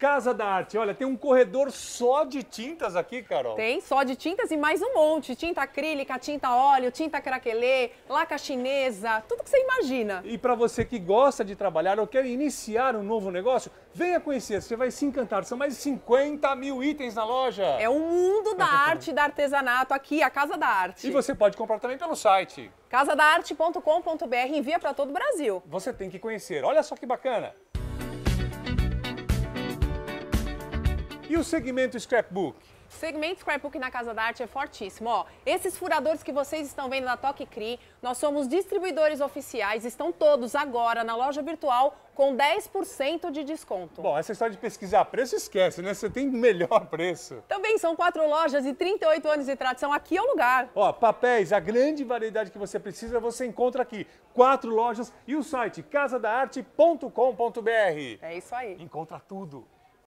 Casa da Arte. Olha, tem um corredor só de tintas aqui, Carol. Tem, só de tintas e mais um monte. Tinta acrílica, tinta óleo, tinta craquelê, laca chinesa, tudo que você imagina. E para você que gosta de trabalhar ou quer iniciar um novo negócio, venha conhecer, você vai se encantar. São mais de 50 mil itens na loja. É o um mundo da arte, da artesanato aqui, a Casa da Arte. E você pode comprar também pelo site. casadaarte.com.br envia para todo o Brasil. Você tem que conhecer. Olha só que bacana. E o segmento scrapbook? O segmento scrapbook na Casa da Arte é fortíssimo. Ó, esses furadores que vocês estão vendo na Toque Cri, nós somos distribuidores oficiais, estão todos agora na loja virtual com 10% de desconto. Bom, essa história de pesquisar preço esquece, né? Você tem o melhor preço. Também são quatro lojas e 38 anos de tradição. Aqui é o lugar. Ó, papéis, a grande variedade que você precisa, você encontra aqui. Quatro lojas e o site casadaarte.com.br. É isso aí. Encontra tudo.